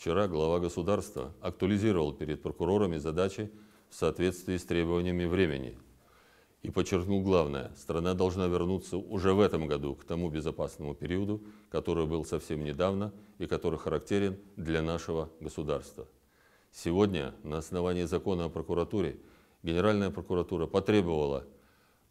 Вчера глава государства актуализировал перед прокурорами задачи в соответствии с требованиями времени. И подчеркнул главное, страна должна вернуться уже в этом году к тому безопасному периоду, который был совсем недавно и который характерен для нашего государства. Сегодня на основании закона о прокуратуре Генеральная прокуратура потребовала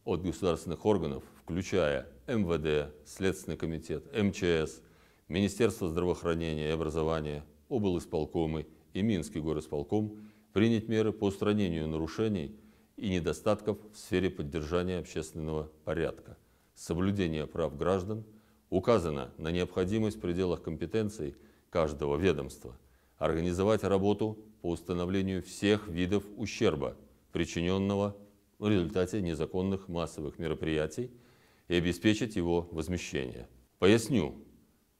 от государственных органов, включая МВД, Следственный комитет, МЧС, Министерство здравоохранения и образования, облсполкомы и Минский горосполком принять меры по устранению нарушений и недостатков в сфере поддержания общественного порядка, соблюдения прав граждан, указано на необходимость в пределах компетенций каждого ведомства организовать работу по установлению всех видов ущерба, причиненного в результате незаконных массовых мероприятий и обеспечить его возмещение. Поясню,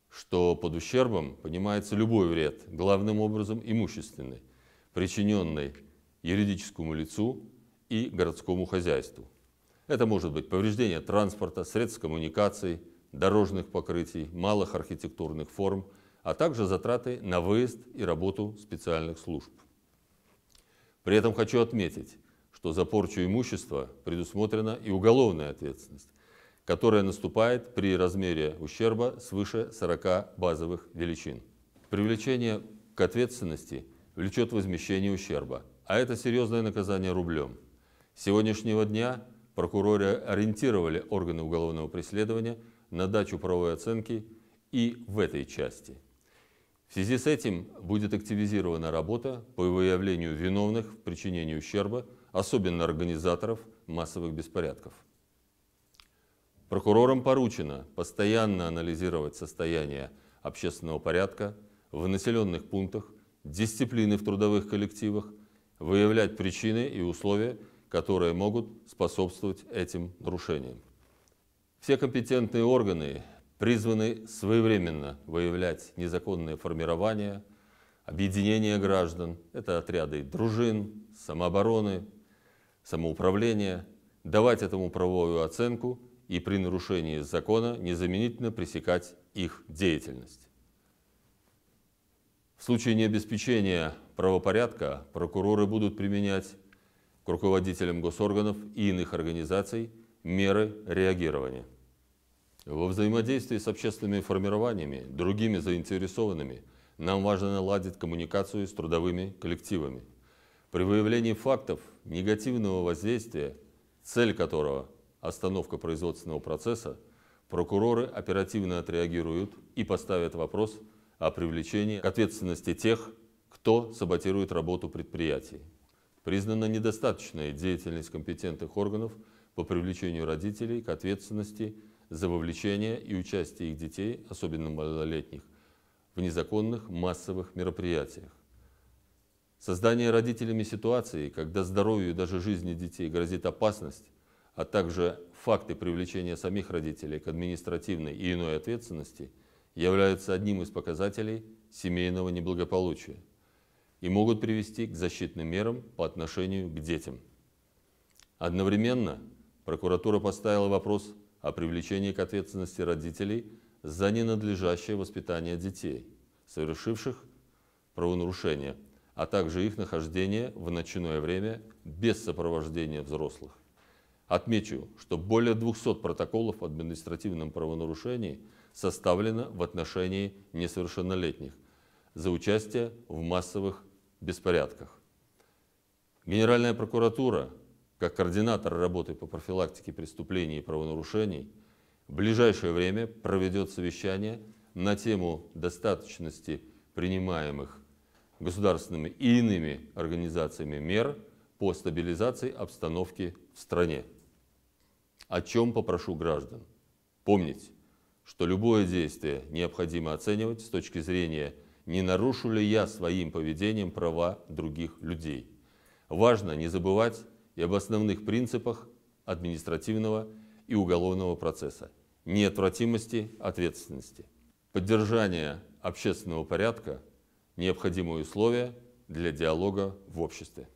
что под ущербом понимается любой вред, главным образом имущественный, причиненный юридическому лицу и городскому хозяйству. Это может быть повреждение транспорта, средств коммуникаций, дорожных покрытий, малых архитектурных форм, а также затраты на выезд и работу специальных служб. При этом хочу отметить, что за порчу имущества предусмотрена и уголовная ответственность, которая наступает при размере ущерба свыше 40 базовых величин. Привлечение к ответственности влечет возмещение ущерба, а это серьезное наказание рублем. С сегодняшнего дня прокуроры ориентировали органы уголовного преследования на дачу правовой оценки и в этой части. В связи с этим будет активизирована работа по выявлению виновных в причинении ущерба, особенно организаторов массовых беспорядков. Прокурорам поручено постоянно анализировать состояние общественного порядка в населенных пунктах, дисциплины в трудовых коллективах, выявлять причины и условия, которые могут способствовать этим нарушениям. Все компетентные органы призваны своевременно выявлять незаконные формирования, объединения граждан, это отряды дружин, самообороны, самоуправления, давать этому правовую оценку – и при нарушении закона незаменительно пресекать их деятельность. В случае необеспечения правопорядка прокуроры будут применять к руководителям госорганов и иных организаций меры реагирования. Во взаимодействии с общественными формированиями, другими заинтересованными, нам важно наладить коммуникацию с трудовыми коллективами. При выявлении фактов негативного воздействия, цель которого – остановка производственного процесса, прокуроры оперативно отреагируют и поставят вопрос о привлечении к ответственности тех, кто саботирует работу предприятий. Признана недостаточная деятельность компетентных органов по привлечению родителей к ответственности за вовлечение и участие их детей, особенно малолетних, в незаконных массовых мероприятиях. Создание родителями ситуации, когда здоровью и даже жизни детей грозит опасность, а также факты привлечения самих родителей к административной и иной ответственности являются одним из показателей семейного неблагополучия и могут привести к защитным мерам по отношению к детям. Одновременно прокуратура поставила вопрос о привлечении к ответственности родителей за ненадлежащее воспитание детей, совершивших правонарушения, а также их нахождение в ночное время без сопровождения взрослых. Отмечу, что более 200 протоколов об административном правонарушении составлено в отношении несовершеннолетних за участие в массовых беспорядках. Генеральная прокуратура, как координатор работы по профилактике преступлений и правонарушений, в ближайшее время проведет совещание на тему достаточности принимаемых государственными и иными организациями мер по стабилизации обстановки в стране. О чем попрошу граждан? Помнить, что любое действие необходимо оценивать с точки зрения «не нарушу ли я своим поведением права других людей?». Важно не забывать и об основных принципах административного и уголовного процесса – неотвратимости ответственности. Поддержание общественного порядка – необходимое условие для диалога в обществе.